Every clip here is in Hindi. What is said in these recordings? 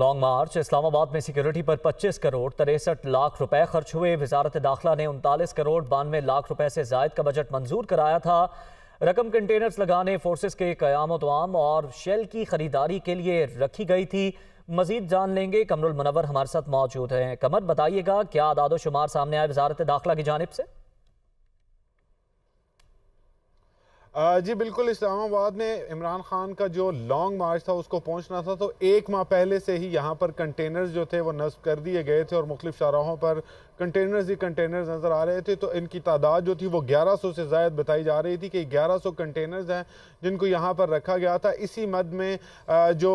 लॉन्ग मार्च इस्लामाबाद में सिक्योरिटी पर 25 करोड़ तिरसठ लाख रुपए खर्च हुए वजारत दाखिला ने उनतालीस करोड़ बानवे लाख रुपए से जायद का बजट मंजूर कराया था रकम कंटेनर्स लगाने फोर्सेस के क्याम तमाम और शेल की खरीदारी के लिए रखी गई थी मजीद जान लेंगे कमरुल मनवर हमारे साथ मौजूद हैं कमर बताइएगा क्या शुमार सामने आए वजारत दाखिला की जानब से जी बिल्कुल इस्लामाबाद में इमरान खान का जो लॉन्ग मार्च था उसको पहुंचना था तो एक माह पहले से ही यहाँ पर कंटेनर्स जो थे वो नस्ब कर दिए गए थे और मुख्तफ शाहराहों पर कंटेनर्स ही कंटेनर्स नज़र आ रहे थे तो इनकी तादाद जो थी वो 1100 से जायद बताई जा रही थी कि 1100 कंटेनर्स हैं जिनको यहाँ पर रखा गया था इसी मद में जो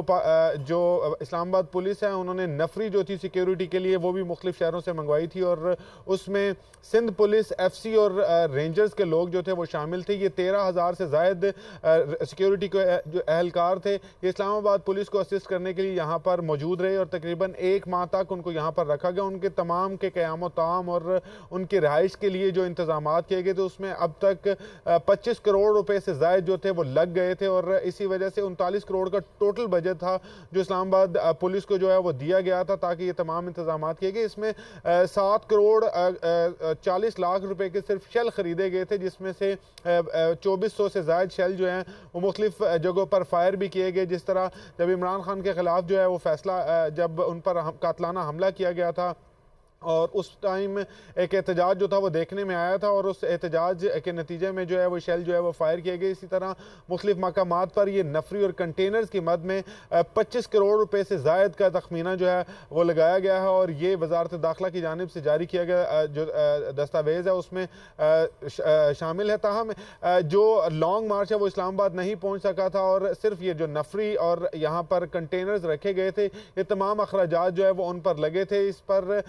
जो इस्लामाबाद पुलिस है उन्होंने नफरी जो थी सिक्योरिटी के लिए वो भी मुख्तलिफ शहरों से मंगवाई थी और उसमें सिंध पुलिस एफ सी और रेंजर्स के लोग जो थे वो शामिल थे ये तेरह हज़ार से जायद सिक्योरिटी के जो अहलकार थे ये इस्लामाबाद पुलिस को असिस्ट करने के लिए यहाँ पर मौजूद रहे और तकरीबन एक माह तक उनको यहाँ पर रखा गया उनके तमाम के क़्यामत ताम और उनकी रहाइश के लिए जो इंतजाम किए गए थे उसमें अब तक पच्चीस करोड़ रुपए से जायद जो थे वो लग गए थे और इसी वजह से उनतालीस करोड़ का टोटल बजट था जो इस्लामाबाद पुलिस को जो है वो दिया गया था ताकि ये तमाम इंतजाम किए गए इसमें सात करोड़ चालीस लाख रुपए के सिर्फ शेल खरीदे गए थे जिसमें से चौबीस सौ से जायद शेल जो हैं वो मुख्तफ जगहों पर फायर भी किए गए जिस तरह जब इमरान खान के खिलाफ जो है वो फैसला जब उन पर कातलाना हमला किया गया था और उस टाइम एक एहतजाज जो था वो देखने में आया था और उस एहतजाज के नतीजे में जो है वो शेल जो है वो फायर किए गए इसी तरह मुख्तफ मकाम पर ये नफरी और कंटेनर्स की मद में पच्चीस करोड़ रुपए से जायद का तखमीना जो है वो लगाया गया है और ये वजारत दाखिला की जानब से जारी किया गया जो दस्तावेज़ है उसमें शामिल है ताहम जो लॉन्ग मार्च है वो इस्लामाबाद नहीं पहुँच सका था और सिर्फ ये जो नफरी और यहाँ पर कंटेनर्स रखे गए थे ये तमाम अखराज जो है वो उन पर लगे थे इस पर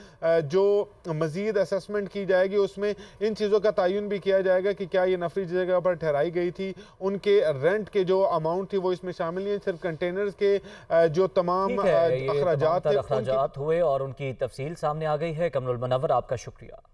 जो मज़ीद असमेंट की जाएगी उसमें इन चीज़ों का तयन भी किया जाएगा कि क्या ये नफरी जगह पर ठहराई गई थी उनके रेंट के जो अमाउंट थी वो इसमें शामिल नहीं सिर्फ कंटेनर्स के जो तमाम अखराज हुए और उनकी तफसील सामने आ गई है कमरुल मनवर आपका शुक्रिया